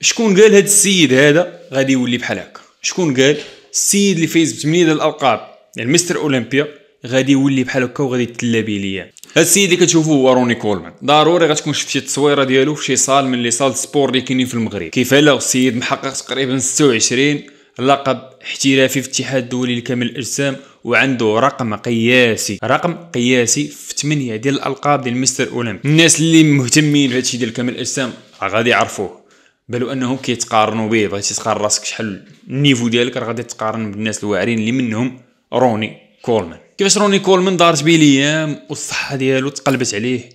شكون قال هذا السيد هذا غادي يولي بحال هكا شكون قال السيد اللي فايز بثمانيه الالقاب المستر يعني اولمبيا غادي يولي بحال هكا وغادي يتلا بيه ليا هذا السيد اللي كتشوفوه هو روني كولمان ضروري غتكون شفت شي تصويره ديالو في شي صال من لي صال سبور اللي كاينين في المغرب كيف لا السيد محقق تقريبا 26 لقب احترافي في الاتحاد الدولي لكامل الاجسام وعنده رقم قياسي رقم قياسي في 8 ديال الالقاب ديال مستر اولمبيا الناس اللي مهتمين الشيء ديال كامل الاجسام غادي يعرفوه بالو انهم كيتقارنوا به بغيتي تقارن راسك شحال النيفو ديالك راه غادي تقارن بالناس الواعرين اللي منهم روني كولمان كيفاش روني كولمان دارت به الايام والصحه ديالو تقلبت عليه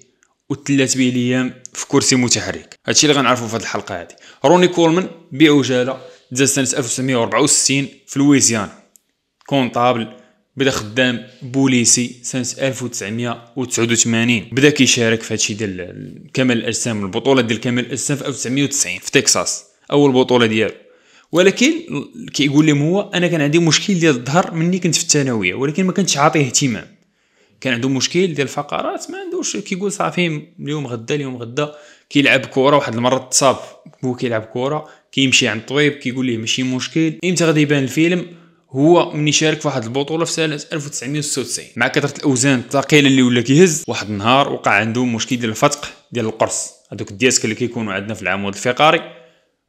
وتلات به الايام في كرسي متحرك هادشي اللي غنعرفو في هاد الحلقه هادي روني كولمان بعجاله داز سنه 1964 في لويزيانا كونطابل بدا خدام بوليسي سنة 1989 بدا كيشارك في هادشي ديال كمال الاجسام البطولة ديال كمال الاجسام في 1990 في تكساس اول بطولة ديالو ولكن كيقول لهم هو انا كان عندي مشكل ديال الظهر مني كنت في الثانويه ولكن ما كنتش عاطيه اهتمام كان عنده مشكل ديال الفقرات ما عندوش كيقول صافي اليوم غدا اليوم غدا كيلعب كره واحد المره تصاب هو كيلعب كره كيمشي عند الطبيب كيقول ليه ماشي مشكل امتى غادي يبان الفيلم هو من يشارك في واحد البطوله في سنه 1996 مع كثره الاوزان الثقيله اللي ولا كيهز واحد النهار وقع عنده مشكل ديال الفتق ديال القرص هذوك الدياسك اللي كيكونوا عندنا في العمود الفقري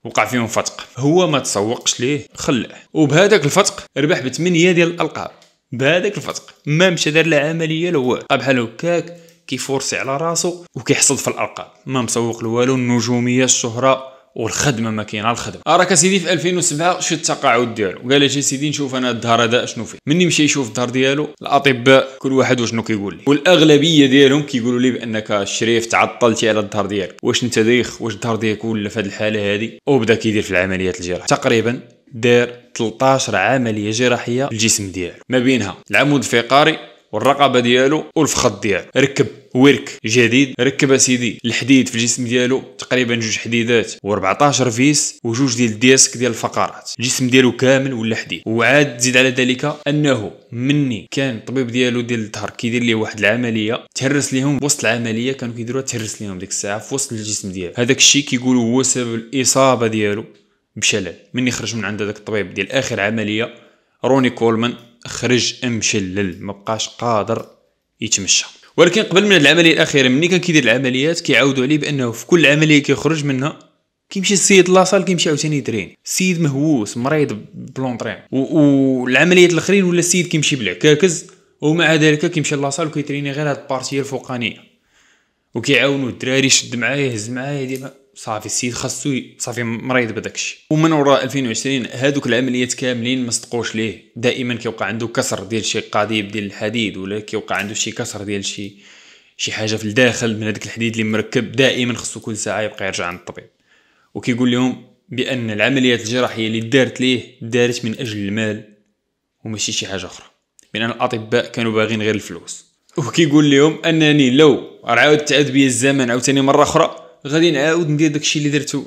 وقع فيهم فتق هو ما تسوقش ليه خلاه وبهذاك الفتق ربح بثمانيه ديال الالقاب بهذاك الفتق ما مشى دار لا عمليه لا والو بحال هكاك كيفورسي على راسو وكيحصد في الالقاب ما مسوق لوالو والو النجوميه الشهره والخدمه ما كاينه الخدمه راك سيدي في 2007 شو التقاعد ديالو قال لي سيدي نشوف انا الدار هذا شنو فيه مني مشى يشوف الدار ديالو الاطباء كل واحد وشنو كيقول لي والاغلبيه ديالهم كيقولوا لي بانك الشريف تعطلتي على الدار ديالك واش انت دايخ واش الدار ديالك ولا في هذه الحاله هذه وبدا كيدير في العمليات الجراحيه تقريبا دار 13 عمليه جراحيه في الجسم ديالو ما بينها العمود الفقري والرقبه ديالو والفخذ ديالو ركب ورك جديد ركب اسيدي الحديد في الجسم ديالو تقريبا جوج حديدات و14 فيس وجوج ديال الديسك ديال الفقرات الجسم ديالو كامل ولا حديد وعاد زيد على ذلك انه مني كان الطبيب ديالو ديال الظهر كيدير ليه واحد العمليه تهرس ليهم وسط العمليه كانوا كيديروها تهرس ليهم ديك الساعه في وسط الجسم ديالو هذاك الشيء كيقولوا هو سبب الاصابه ديالو بشلل مني خرج من عند داك الطبيب ديال اخر عمليه روني كولمان خرج مشلل ما بقاش قادر يتمشى ولكن قبل من العمليه الاخيره ملي كان كيدير العمليات كيعاودوا عليه بانه في كل عمليه كيخرج منها كيمشي السيد لاصال كيمشي عاوتاني يدرين السيد مهووس مريض بلونطرين والعمليات الاخرين ولا السيد كيمشي بالعكاكز ومع ذلك كيمشي لاصال وكيتريني غير هاد البارتي الفوقانيه وكيعاونوا الدراري شد معايا يهز معايا ديما صافي السيد خاصو صافي مريض بداكشي ومن وراء 2020 هادوك العمليات كاملين ما صدقوش ليه دائما كيوقع عنده كسر ديال شي قضيب ديال الحديد ولا كيوقع عنده شي كسر ديال شي شي حاجه في الداخل من هذاك الحديد اللي مركب دائما خصو كل ساعه يبقى يرجع عند الطبيب وكيقول لهم بان العمليات الجراحيه اللي دارت ليه دارت من اجل المال وماشي شي حاجه اخرى بان الاطباء كانوا باغين غير الفلوس وكيقول لهم انني لو عاود تعاد بيا الزمن عاوتاني مره اخرى غادي نعاود ندير داكشي اللي درتو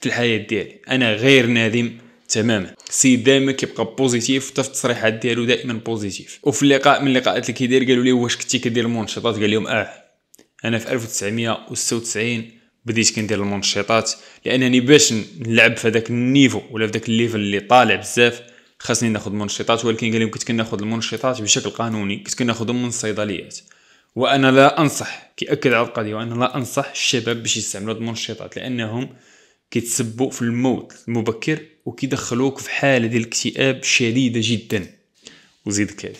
في الحياه ديالي انا غير نادم تماما سي دائما كيبقى بوزيتيف حتى في التصريحات ديالو دائما بوزيتيف وفي اللقاء من اللقاءات اللي كيدير قالوا لي واش كنتي كدير المنشطات قال لهم اه انا في 1996 بديت كندير المنشطات لانني باش نلعب في هذاك النيفو ولا في ذاك الليفل اللي طالع بزاف خاصني ناخذ منشطات ولكن قال لهم كنت كناخذ المنشطات بشكل قانوني كنت كناخذهم من الصيدليات وانا لا انصح كياكد على القضيه وانا لا انصح الشباب باش يستعملوا هاد المنشطات لانهم كيتسبوا في الموت المبكر وكيدخلوك في حاله ديال الاكتئاب شديده جدا وزيد كذا